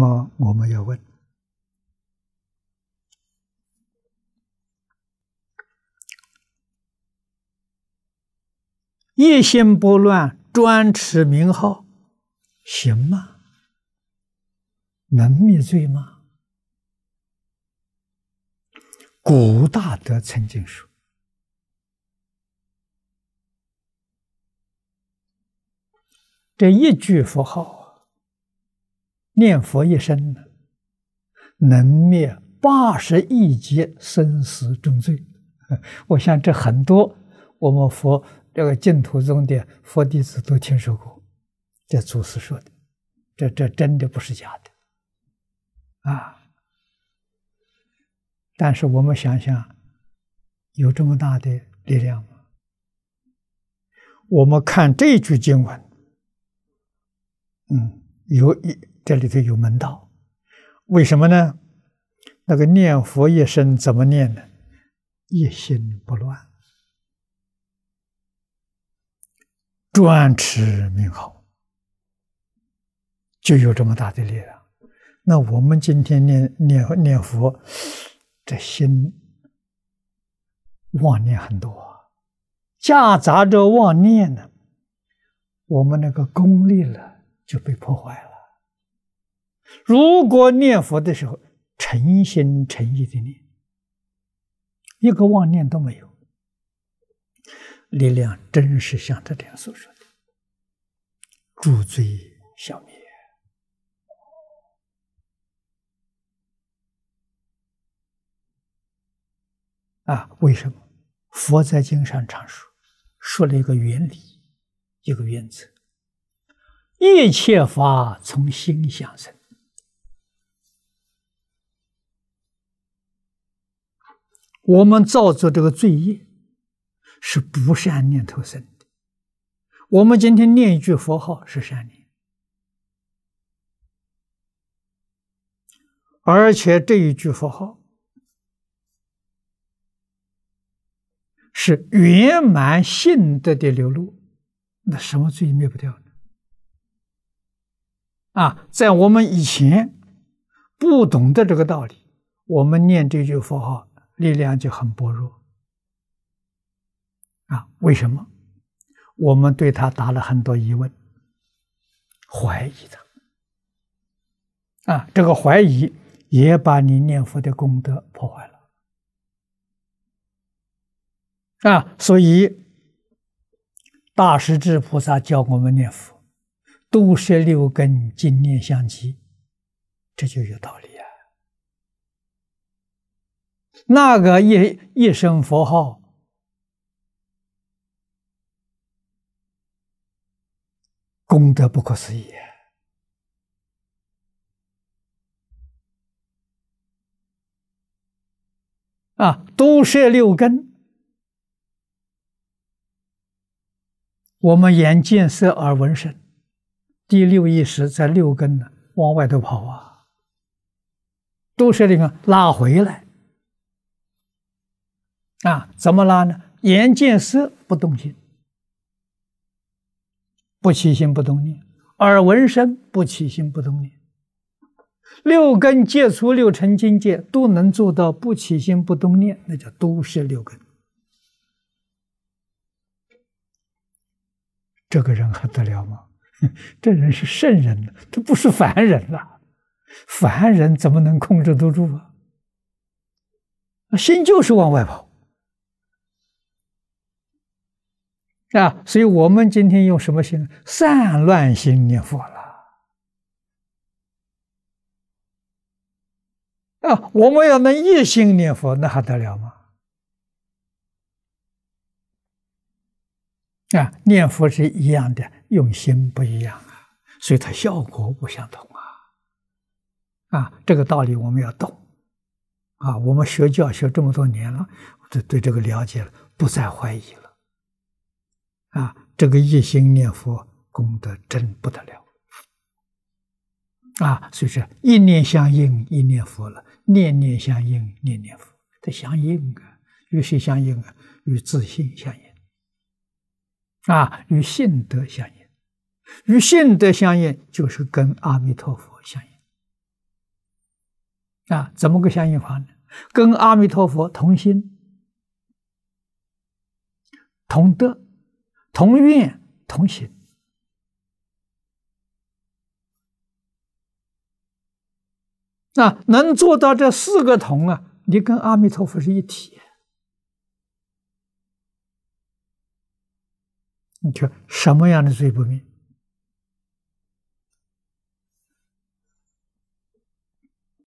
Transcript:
那么我们要问：一心不乱，专持名号，行吗？能灭罪吗？古大德曾经说：“这一句佛号。”念佛一呢，能灭八十亿劫生死重罪。我想这很多我们佛这个净土宗的佛弟子都听说过，这祖师说的，这这真的不是假的，啊！但是我们想想，有这么大的力量吗？我们看这句经文，嗯，有一。这里头有门道，为什么呢？那个念佛一生怎么念呢？一心不乱，专持名号，就有这么大的力量。那我们今天念念念佛，这心妄念很多，夹杂着妄念呢，我们那个功力呢就被破坏了。如果念佛的时候诚心诚意的念，一个妄念都没有，力量真是像他这样所说的，助罪消灭啊！为什么？佛在经上常说，说了一个原理，一个原则：一切法从心想生。我们造作这个罪业是不善念头生的。我们今天念一句佛号是善念，而且这一句佛号是圆满性德的流露，那什么罪灭不掉呢？啊，在我们以前不懂得这个道理，我们念这句佛号。力量就很薄弱，啊？为什么？我们对他打了很多疑问，怀疑他，啊？这个怀疑也把你念佛的功德破坏了，啊？所以大势至菩萨教我们念佛，都是六根，净念相即，这就有道理啊。那个一一声佛号，功德不可思议啊！都摄六根，我们眼见色，耳闻声，第六意识在六根呢往外头跑啊，都摄里个拉回来。啊，怎么拉呢？眼见色不动心，不起心不动念；耳闻声不起心不动念。六根戒除六尘境界，都能做到不起心不动念，那叫都是六根。这个人还得了吗？这人是圣人呢，他不是凡人了。凡人怎么能控制得住啊？心就是往外跑。啊，所以，我们今天用什么心？散乱心念佛了。啊，我们要能一心念佛，那还得了吗？啊，念佛是一样的，用心不一样啊，所以它效果不相同啊。啊，这个道理我们要懂。啊，我们学教学这么多年了，对对这个了解了，不再怀疑了。啊，这个一心念佛功德真不得了啊！所以说，一念相应一念佛了，念念相应念念佛，它相应啊，与谁相应啊？与自信相应啊，与信德相应。与信德相应就是跟阿弥陀佛相应啊。怎么个相应法呢？跟阿弥陀佛同心同德。同运同行，那能做到这四个同啊？你跟阿弥陀佛是一体，你就什么样的罪不灭？